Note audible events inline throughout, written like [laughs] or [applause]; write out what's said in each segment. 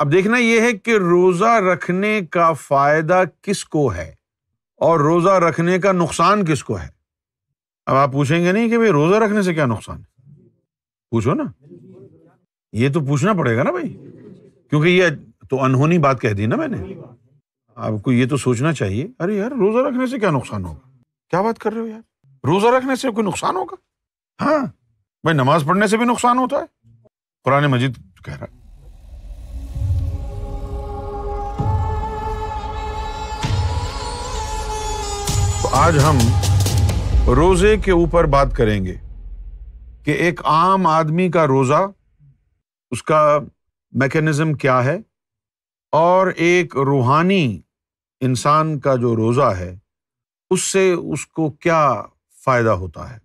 अब देखना यह है कि रोजा रखने का फायदा किसको है और रोजा रखने का नुकसान किसको है अब आप पूछेंगे नहीं कि भाई रोजा रखने से क्या नुकसान है पूछो ना ये तो पूछना पड़ेगा ना भाई क्योंकि ये तो अनहोनी बात कह दी ना मैंने आपको ये तो सोचना चाहिए अरे यार रोजा रखने से क्या नुकसान होगा क्या बात कर रहे हो यार रोजा रखने से कोई नुकसान होगा हाँ भाई नमाज पढ़ने से भी नुकसान होता है कुरान मजिद कह रहा है आज हम रोजे के ऊपर बात करेंगे कि एक आम आदमी का रोजा उसका मैकेनिज्म क्या है और एक रूहानी इंसान का जो रोजा है उससे उसको क्या फायदा होता है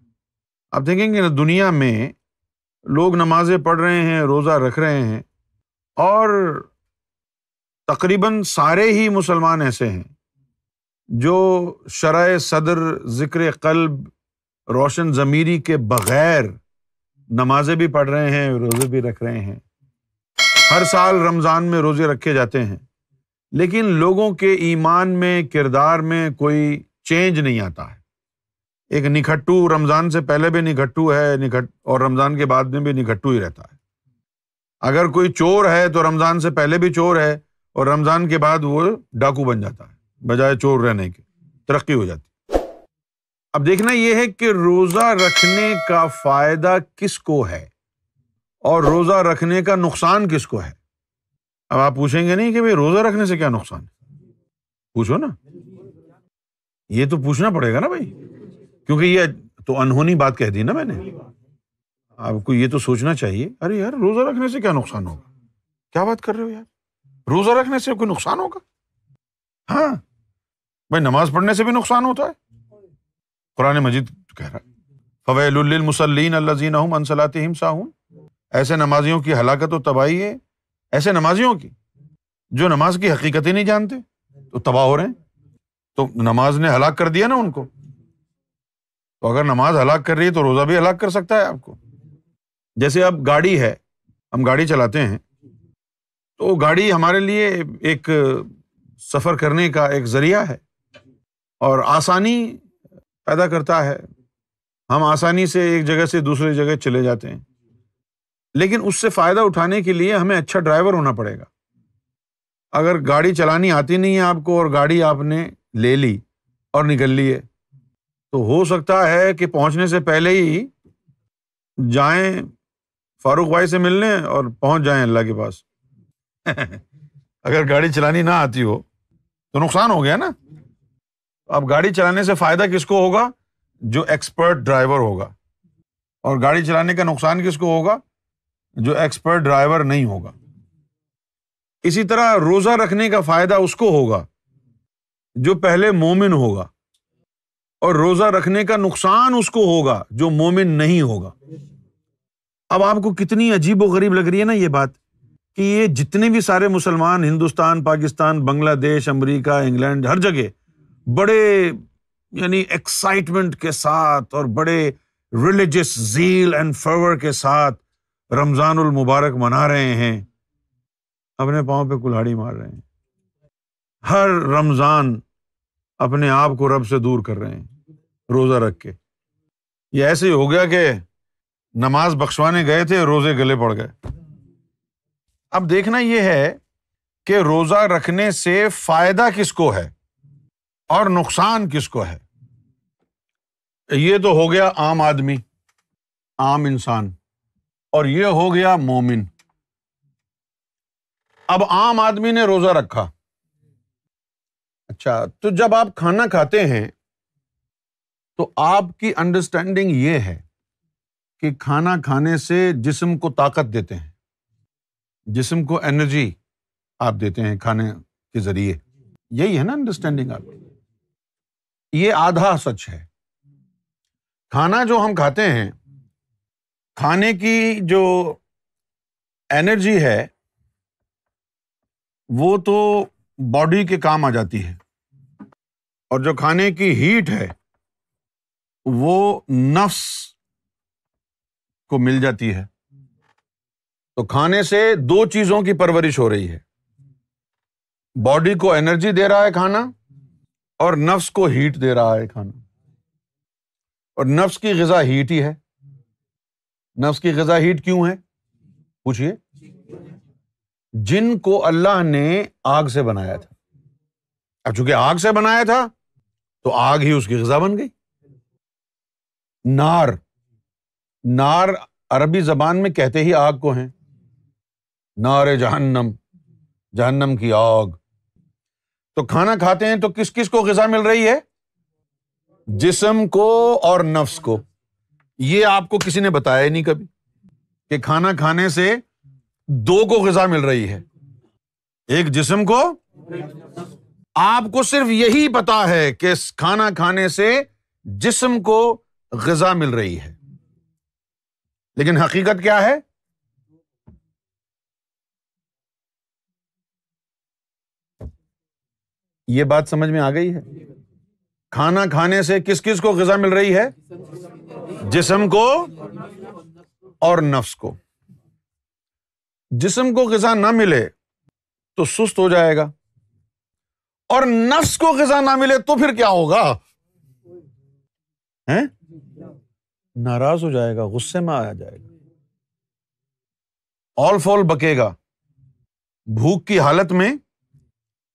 आप देखेंगे ना दुनिया में लोग नमाजें पढ़ रहे हैं रोज़ा रख रहे हैं और तकरीबन सारे ही मुसलमान ऐसे हैं जो शरय सदर ज़िक्र कल्ब रोशन ज़मीरी के बग़ैर नमाजें भी पढ़ रहे हैं रोज़े भी रख रहे हैं हर साल रमज़ान में रोज़े रखे जाते हैं लेकिन लोगों के ईमान में किरदार में कोई चेंज नहीं आता है एक निखट्टू रमज़ान से पहले भी निखट्टू है निखट और रमज़ान के बाद में भी निखट्टू ही रहता है अगर कोई चोर है तो रमज़ान से पहले भी चोर है और रमज़ान के बाद वो डाकू बन जाता है बजाय चोर रहने के तरक्की हो जाती अब देखना यह है कि रोजा रखने का फायदा किसको है और रोजा रखने का नुकसान किसको है अब आप पूछेंगे नहीं कि भाई रोजा रखने से क्या नुकसान है पूछो ना ये तो पूछना पड़ेगा ना भाई क्योंकि ये तो अनहोनी बात कह दी ना मैंने आपको ये तो सोचना चाहिए अरे यार रोजा रखने से क्या नुकसान होगा क्या बात कर रहे हो यार रोजा रखने से कोई नुकसान होगा हाँ भाई नमाज पढ़ने से भी नुकसान होता है कुरान मजिद कह रहा है फ़वैलमसलिन अल्लाजीन अनसलात साहून ऐसे नमाजियों की हलाकत और तबाही है ऐसे नमाजियों की जो नमाज की हकीकत ही नहीं जानते तो तबाह हो रहे हैं तो नमाज ने हलाक कर दिया ना उनको तो अगर नमाज हलाक कर रही है तो रोज़ा भी हलाक कर सकता है आपको जैसे अब गाड़ी है हम गाड़ी चलाते हैं तो गाड़ी हमारे लिए एक सफ़र करने का एक ज़रिया है और आसानी पैदा करता है हम आसानी से एक जगह से दूसरी जगह चले जाते हैं लेकिन उससे फ़ायदा उठाने के लिए हमें अच्छा ड्राइवर होना पड़ेगा अगर गाड़ी चलानी आती नहीं है आपको और गाड़ी आपने ले ली और निकल ली है तो हो सकता है कि पहुंचने से पहले ही जाएं फारूक भाई से मिलने और पहुंच जाएं अल्लाह के पास [laughs] अगर गाड़ी चलानी ना आती हो तो नुकसान हो गया ना अब गाड़ी चलाने से फायदा किसको होगा जो एक्सपर्ट ड्राइवर होगा और गाड़ी चलाने का नुकसान किसको होगा जो एक्सपर्ट ड्राइवर नहीं होगा इसी तरह रोजा रखने का फायदा उसको होगा जो पहले मोमिन होगा और रोजा रखने का नुकसान उसको होगा जो मोमिन नहीं होगा अब आपको कितनी अजीब व गरीब लग रही है ना ये बात कि ये जितने भी सारे मुसलमान हिंदुस्तान पाकिस्तान बांग्लादेश अमरीका इंग्लैंड हर जगह बड़े यानी एक्साइटमेंट के साथ और बड़े रिलीजियस जील एंड फेवर के साथ रमजान मुबारक मना रहे हैं अपने पाँव पे कुल्हाड़ी मार रहे हैं हर रमजान अपने आप को रब से दूर कर रहे हैं रोजा रख के ये ऐसे ही हो गया कि नमाज बख्शवाने गए थे रोजे गले पड़ गए अब देखना ये है कि रोजा रखने से फायदा किसको है और नुकसान किसको है ये तो हो गया आम आदमी आम इंसान और ये हो गया मोमिन अब आम आदमी ने रोजा रखा अच्छा तो जब आप खाना खाते हैं तो आपकी अंडरस्टैंडिंग ये है कि खाना खाने से जिस्म को ताकत देते हैं जिस्म को एनर्जी आप देते हैं खाने के जरिए यही है ना अंडरस्टैंडिंग आपकी ये आधा सच है खाना जो हम खाते हैं खाने की जो एनर्जी है वो तो बॉडी के काम आ जाती है और जो खाने की हीट है वो नफ्स को मिल जाती है तो खाने से दो चीजों की परवरिश हो रही है बॉडी को एनर्जी दे रहा है खाना और नफ्स को हीट दे रहा है खाना और नफ्स की गजा हीट ही है नफ्स की गजा हीट क्यों है पूछिए जिन को अल्लाह ने आग से बनाया था अब चूंकि आग से बनाया था तो आग ही उसकी गजा बन गई नार नार अरबी जबान में कहते ही आग को हैं नार जहन्नम जहन्नम की आग तो खाना खाते हैं तो किस किस को गजा मिल रही है जिसम को और नफ्स को यह आपको किसी ने बताया नहीं कभी कि खाना खाने से दो को गजा मिल रही है एक जिसम को आपको सिर्फ यही पता है कि खाना खाने से जिसम को गजा मिल रही है लेकिन हकीकत क्या है ये बात समझ में आ गई है खाना खाने से किस किस को गजा मिल रही है जिसम को और नफ्स को जिसम को गजा ना मिले तो सुस्त हो जाएगा और नफ्स को गजा ना मिले तो फिर क्या होगा हैं? नाराज हो जाएगा गुस्से में आ जाएगा ऑल फॉल बकेगा भूख की हालत में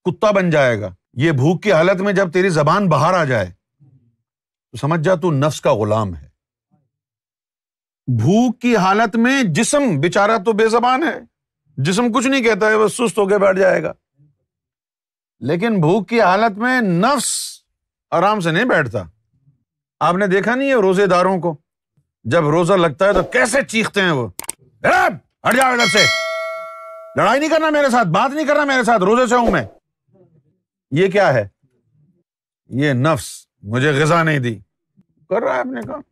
कुत्ता बन जाएगा ये भूख की हालत में जब तेरी जबान बाहर आ जाए तो समझ जा तू नफ्स का गुलाम है भूख की हालत में जिसम बेचारा तो बेजबान है जिसम कुछ नहीं कहता है वह सुस्त होकर बैठ जाएगा लेकिन भूख की हालत में नफ्स आराम से नहीं बैठता आपने देखा नहीं है रोजेदारों को जब रोजा लगता है तो कैसे चीखते हैं वो हट जाओ इधर से लड़ाई नहीं करना मेरे साथ बात नहीं करना मेरे साथ रोजे से हूं मैं ये क्या है ये नफ्स मुझे गजा नहीं दी कर रहा है आपने काम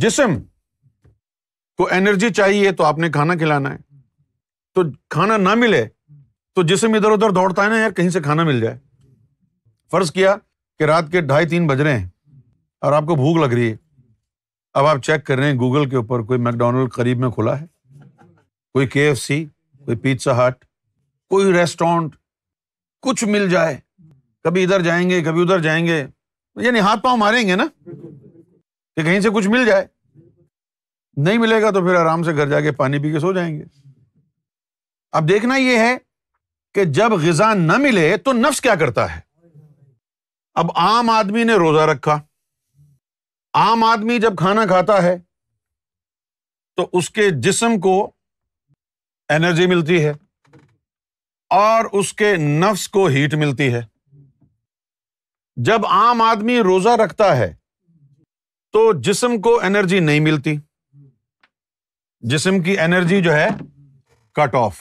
जिसम को एनर्जी चाहिए तो आपने खाना खिलाना है तो खाना ना मिले तो जिसम इधर उधर दौड़ता है ना यार कहीं से खाना मिल जाए फर्ज किया कि रात के ढाई तीन बज रहे हैं और आपको भूख लग रही है अब आप चेक कर रहे हैं गूगल के ऊपर कोई मैकडोनल्ड करीब में खुला है कोई के एफ सी कोई पिज्जा हट कोई रेस्टोरेंट कुछ मिल जाए कभी इधर जाएंगे कभी उधर जाएंगे यानी हाथ पांव मारेंगे ना कि कहीं से कुछ मिल जाए नहीं मिलेगा तो फिर आराम से घर जाके पानी पी के सो जाएंगे अब देखना यह है कि जब गजा न मिले तो नफ्स क्या करता है अब आम आदमी ने रोजा रखा आम आदमी जब खाना खाता है तो उसके जिस्म को एनर्जी मिलती है और उसके नफ्स को हीट मिलती है जब आम आदमी रोजा रखता है तो जिस्म को एनर्जी नहीं मिलती जिस्म की एनर्जी जो है कट ऑफ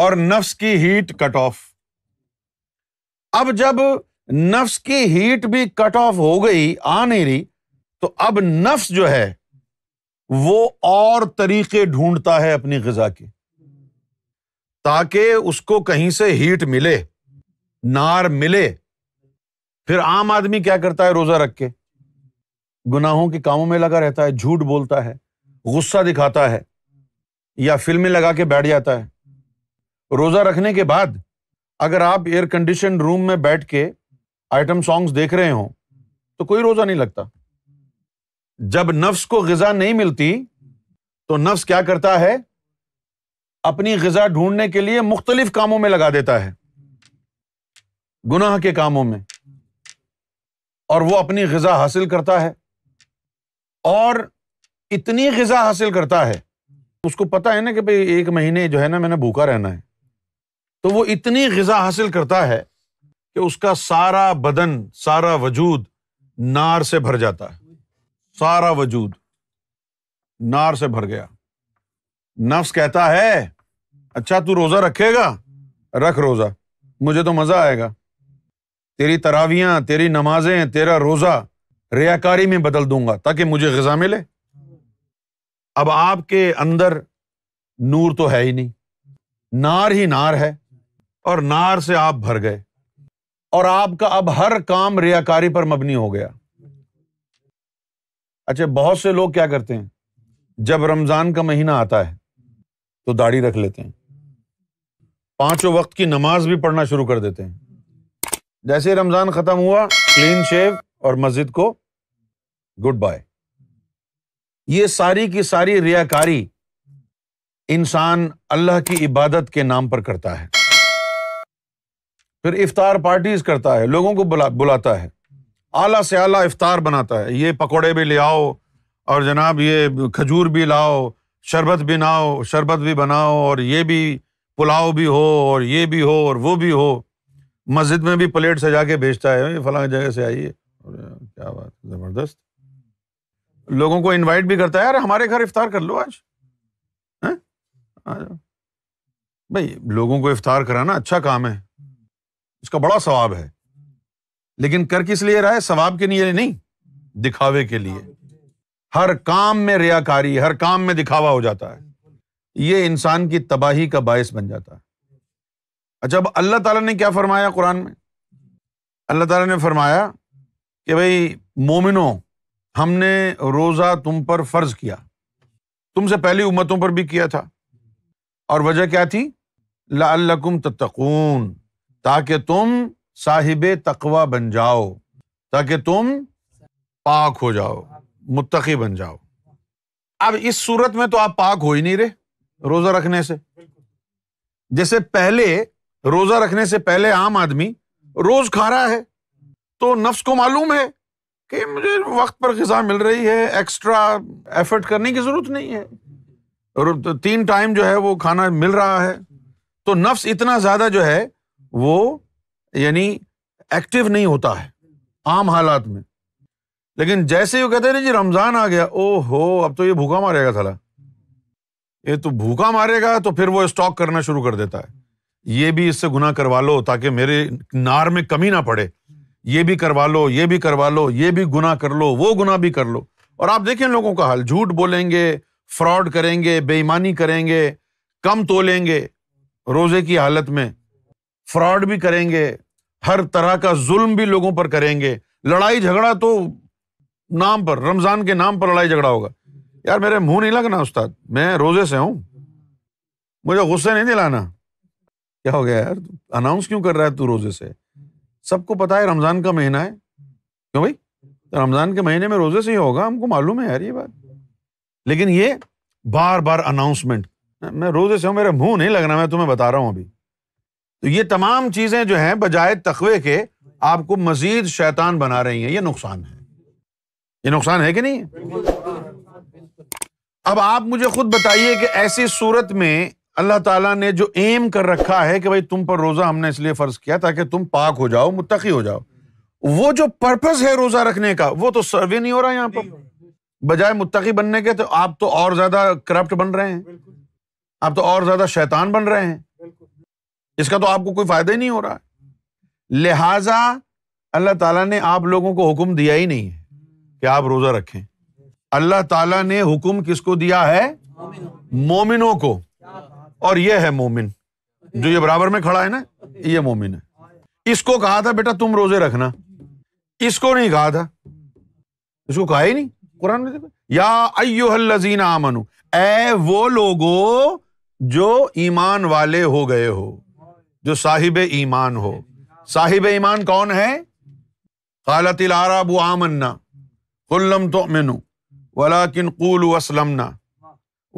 और नफ्स की हीट कट ऑफ अब जब नफ्स की हीट भी कट ऑफ हो गई आ नहीं रही तो अब नफ्स जो है वो और तरीके ढूंढता है अपनी गजा की ताकि उसको कहीं से हीट मिले नार मिले फिर आम आदमी क्या करता है रोजा रख के गुनाहों के कामों में लगा रहता है झूठ बोलता है गुस्सा दिखाता है या फिल्में लगा के बैठ जाता है रोजा रखने के बाद अगर आप एयर कंडीशन रूम में बैठ के आइटम सॉन्ग्स देख रहे हो तो कोई रोजा नहीं लगता जब नफ्स को गजा नहीं मिलती तो नफ्स क्या करता है अपनी गजा ढूंढने के लिए मुख्तलिफ कामों में लगा देता है गुनाह के कामों में और वो अपनी गजा हासिल करता है और इतनी गजा हासिल करता है उसको पता है ना कि भाई एक महीने जो है ना मैंने भूखा रहना है तो वो इतनी गजा हासिल करता है कि उसका सारा बदन सारा वजूद नार से भर जाता है सारा वजूद नार से भर गया नफ्स कहता है अच्छा तू रोजा रखेगा रख रोजा मुझे तो मजा आएगा तेरी तरावियां तेरी नमाजें तेरा रोजा रियाकारी में बदल दूंगा ताकि मुझे गजा मिले अब आपके अंदर नूर तो है ही नहीं नार ही नार है और नार से आप भर गए और आपका अब हर काम रियाकारी पर मबनी हो गया अच्छा बहुत से लोग क्या करते हैं जब रमजान का महीना आता है तो दाढ़ी रख लेते हैं पांचों वक्त की नमाज भी पढ़ना शुरू कर देते हैं जैसे रमजान खत्म हुआ क्लीन शेव और मस्जिद को गुड बाय ये सारी की सारी रियाकारी इंसान अल्लाह की इबादत के नाम पर करता है फिर इफ्तार पार्टीज करता है लोगों को बुला बुलाता है आला से आला इफ्तार बनाता है ये पकौड़े भी ले आओ और जनाब ये खजूर भी लाओ शरबत भी नाओ शरबत भी बनाओ और ये भी पुलाव भी हो और ये भी हो और वो भी हो मस्जिद में भी प्लेट सजा के भेजता है ये फलां जगह से आइए है क्या बात ज़बरदस्त लोगों को इनवाइट भी करता है यार हमारे घर इफ्तार कर लो आज हैं भाई लोगों को इफ्तार कराना अच्छा काम है इसका बड़ा सवाब है लेकिन कर किस लिए रहा है सवाब के लिए नहीं दिखावे के लिए हर काम में रियाकारी हर काम में दिखावा हो जाता है ये इंसान की तबाही का बायस बन जाता है अच्छा अब अल्लाह ताला ने क्या फरमाया कुरान में अल्लाह ताला ने फरमाया कि भाई मोमिनो हमने रोज़ा तुम पर फ़र्ज़ किया तुमसे पहली उम्मतों पर भी किया था और वजह क्या थी लाकुम तत्तकून ताकि तुम साहिब तकवा बन जाओ ताकि तुम पाक हो जाओ मुतकी बन जाओ अब इस सूरत में तो आप पाक हो ही नहीं रहे रोजा रखने से जैसे पहले रोजा रखने से पहले आम आदमी रोज खा रहा है तो नफ्स को मालूम है कि मुझे वक्त पर खिजा मिल रही है एक्स्ट्रा एफर्ट करने की जरूरत नहीं है और तीन टाइम जो है वो खाना मिल रहा है तो नफ्स इतना ज्यादा जो है वो यानी एक्टिव नहीं होता है आम हालात में लेकिन जैसे ही वो कहते ना जी रमजान आ गया ओ अब तो ये भूखा मारेगा थला ये तो भूखा मारेगा तो फिर वो स्टॉक करना शुरू कर देता है ये भी इससे गुना करवा लो ताकि मेरे नार में कमी ना पड़े ये भी करवा लो ये भी करवा लो ये भी गुना कर लो वो गुना भी कर लो और आप देखें लोगों का हाल झूठ बोलेंगे फ्रॉड करेंगे बेईमानी करेंगे कम तोलेंगे रोजे की हालत में फ्रॉड भी करेंगे हर तरह का जुल्म भी लोगों पर करेंगे लड़ाई झगड़ा तो नाम पर रमजान के नाम पर लड़ाई झगड़ा होगा यार मेरे मुंह नहीं लगना उस्ताद मैं रोजे से हूं मुझे गुस्से नहीं दिलाना क्या हो गया यार अनाउंस क्यों कर रहा है तू रोजे से सबको पता है रमजान का महीना है क्यों भाई तो रमजान के महीने में रोजे से ही होगा हमको मालूम है यार ये बात लेकिन ये बार बार अनाउंसमेंट मैं रोजे से हूं मेरे मुंह नहीं लगना मैं तुम्हें बता रहा हूं अभी तो ये तमाम चीजें जो है बजाय तखवे के आपको मजीद शैतान बना रही है ये नुकसान है ये नुकसान है कि नहीं अब आप मुझे खुद बताइए कि ऐसी सूरत में अल्लाह ताला ने जो एम कर रखा है कि भाई तुम पर रोज़ा हमने इसलिए फ़र्ज किया ताकि तुम पाक हो जाओ मुतकी हो जाओ वो जो पर्पज़ है रोज़ा रखने का वो तो सर्वे नहीं हो रहा यहाँ पर बजाय मुतकी बनने के तो आप तो और ज़्यादा करप्ट बन रहे हैं आप तो और ज़्यादा शैतान बन रहे हैं इसका तो आपको कोई फ़ायदा ही नहीं हो रहा लिहाजा अल्लाह तला ने आप लोगों को हुक्म दिया ही नहीं है कि आप रोजा रखें अल्लाह ताला ने हुक्म किसको दिया है मोमिनों को और ये है मोमिन जो ये बराबर में खड़ा है ना ये मोमिन है इसको कहा था बेटा तुम रोजे रखना इसको नहीं कहा था इसको कहा ही नहीं कुरान में देखो या अयोहल्लजीन आमनु ए वो लोगो जो ईमान वाले हो गए हो जो साहिब ईमान हो साहिब ईमान कौन है कालतिल आरबू आमन्ना कुल्लम तो मिनु वला किन कुल वसलमना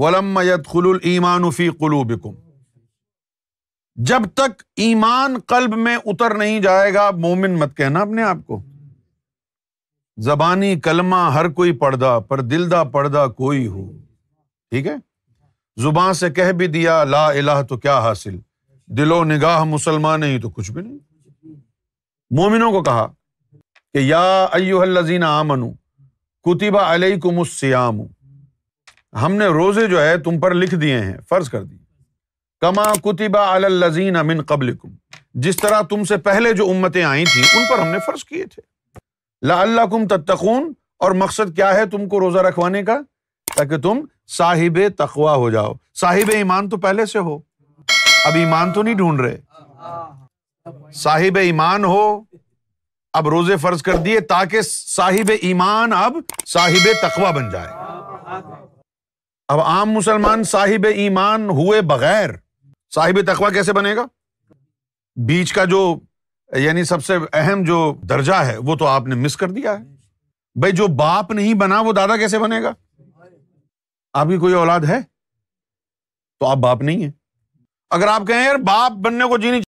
वलम यदखुलईमान फ़ी कुलूबिकुम जब तक ईमान कल्ब में उतर नहीं जाएगा मोमिन मत कहना अपने आप को जबानी कलमा हर कोई पर्दा पर दिल दा पर्दा कोई हो ठीक है जुबान से कह भी दिया ला इलाह तो क्या हासिल दिलो निगाह मुसलमान ही तो कुछ भी नहीं मोमिनों को कहा कि या अयुहल्लजीना आमनू कुतिबा अलैकुमुस्सियाम हमने रोजे जो है तुम पर लिख दिए हैं फर्ज कर दिए कमा कुतिबा अलजीन अमिन कबलिकुम जिस तरह तुमसे पहले जो उम्मतें आई थी उन पर हमने फर्ज किए थे लाकुम तत्तखून और मकसद क्या है तुमको रोजा रखवाने का ताकि तुम साहिब तखवा हो जाओ साहिब ईमान तो पहले से हो अब ईमान तो नहीं ढूंढ रहे साहिब ईमान हो अब रोजे फर्ज कर दिए ताकि साहिब ईमान अब साहिब तकवा बन जाए अब आम मुसलमान साहिब ईमान हुए बगैर साहिब तकवा कैसे बनेगा बीच का जो यानी सबसे अहम जो दर्जा है वो तो आपने मिस कर दिया है भाई जो बाप नहीं बना वो दादा कैसे बनेगा आपकी कोई औलाद है तो आप बाप नहीं है अगर आप कहें यार बाप बनने को जीनी